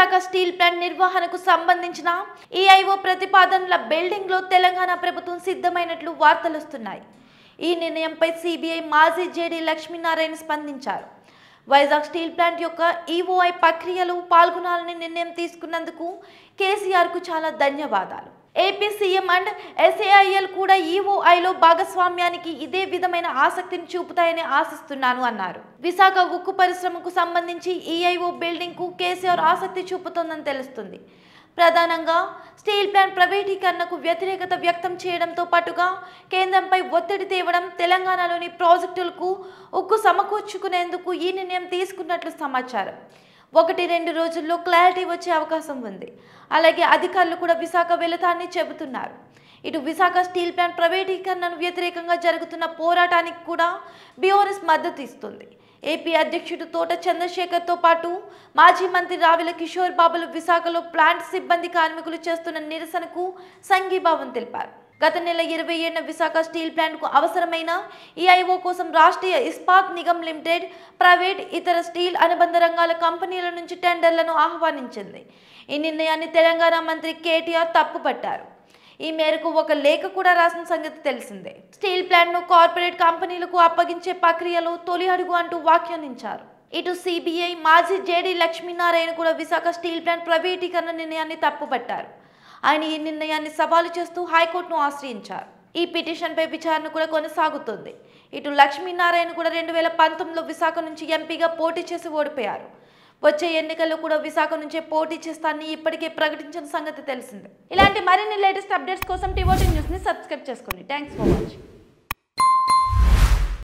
Visakha steel plant నిర్వహణకు సంబంధించిన ఈఐఓ ప్రతిపాదనల బిల్డింగ్లో తెలంగాణ ప్రభుత్వం సిద్ధమైనట్లు వార్తలుస్తున్నాయి ఈ నిర్ణయంపై సిబిఐ మాజీ జేడీ లక్ష్మీనారాయణ స్పందించారు వైజాగ్ స్టీల్ ప్లాంట్ యొక్క ఈఓఐ ప్రక్రియలో పాల్గొనాలని నిర్ణయం తీసుకున్నందుకు కేసీఆర్కు చాలా ధన్యవాదాలు ఏపీ సీఎం అండ్ ఎస్ఏఐఎల్ కూడా ఈఓఐలో e భాగస్వామ్యానికి ఇదే విధమైన ఆసక్తిని చూపుతాయని ఆశిస్తున్నాను అన్నారు విశాఖ ఉక్కు పరిశ్రమకు సంబంధించి ఈఐఓ e బిల్డింగ్కు కేసీఆర్ ఆసక్తి చూపుతోందని తెలుస్తుంది ప్రధానంగా స్టీల్ ప్లాంట్ ప్రైవేటీకరణకు వ్యతిరేకత వ్యక్తం చేయడంతో పాటుగా కేంద్రంపై ఒత్తిడి తేవడం తెలంగాణలోని ప్రాజెక్టులకు ఉక్కు సమకూర్చుకునేందుకు ఈ నిర్ణయం తీసుకున్నట్లు సమాచారం ఒకటి రెండు రోజుల్లో క్లారిటీ వచ్చే అవకాశం ఉంది అలాగే అధికారులు కూడా విశాఖ వెళతారని చెబుతున్నారు ఇటు విశాఖ స్టీల్ ప్లాంట్ ప్రైవేటీకరణను వ్యతిరేకంగా జరుగుతున్న పోరాటానికి కూడా బీఆర్ఎస్ మద్దతు ఇస్తుంది ఏపీ అధ్యక్షుడు తోట చంద్రశేఖర్తో పాటు మాజీ మంత్రి రావిల కిషోర్ బాబులు విశాఖలో ప్లాంట్ సిబ్బంది కార్మికులు చేస్తున్న నిరసనకు సంఘీభావం తెలిపారు గత నెల ఇరవై ఏడున విశాఖ స్టీల్ ప్లాంట్కు అవసరమైన ఈఐఓ e కోసం రాష్ట్రీయ ఇస్పాత్ నిగమ్ లిమిటెడ్ ప్రైవేట్ ఇతర స్టీల్ అనుబంధ రంగాల కంపెనీల నుంచి టెండర్లను ఆహ్వానించింది ఈ నిర్ణయాన్ని తెలంగాణ మంత్రి కేటీఆర్ తప్పుపట్టారు ఈ మేరకు ఒక లేఖ కూడా రాసిన సంగతి తెలిసిందే స్టీల్ ప్లాంట్ను కార్పొరేట్ కంపెనీలకు అప్పగించే ప్రక్రియలో తొలి అడుగు అంటూ వ్యాఖ్యానించారు ఇటు సిబిఐ మాజీ జేడీ లక్ష్మీనారాయణ కూడా విశాఖ స్టీల్ ప్లాంట్ ప్రైవేటీకరణ నిర్ణయాన్ని తప్పుపట్టారు ఆయన ఈ నిర్ణయాన్ని సవాలు చేస్తూ హైకోర్టును ఆశ్రయించారు ఈ పిటిషన్పై విచారణ కూడా కొనసాగుతుంది ఇటు లక్ష్మీనారాయణ కూడా రెండు వేల పంతొమ్మిదిలో విశాఖ నుంచి ఎంపీగా పోటీ చేసి ఓడిపోయారు వచ్చే ఎన్నికల్లో కూడా విశాఖ నుంచే పోటీ చేస్తానని ఇప్పటికే ప్రకటించిన సంగతి తెలిసిందే ఇలాంటి మరిన్ని లేటెస్ట్ అప్డేట్స్ కోసం టీవోటింగ్ న్యూస్ని సబ్స్క్రైబ్ చేసుకోండి థ్యాంక్స్ ఫర్ వాచింగ్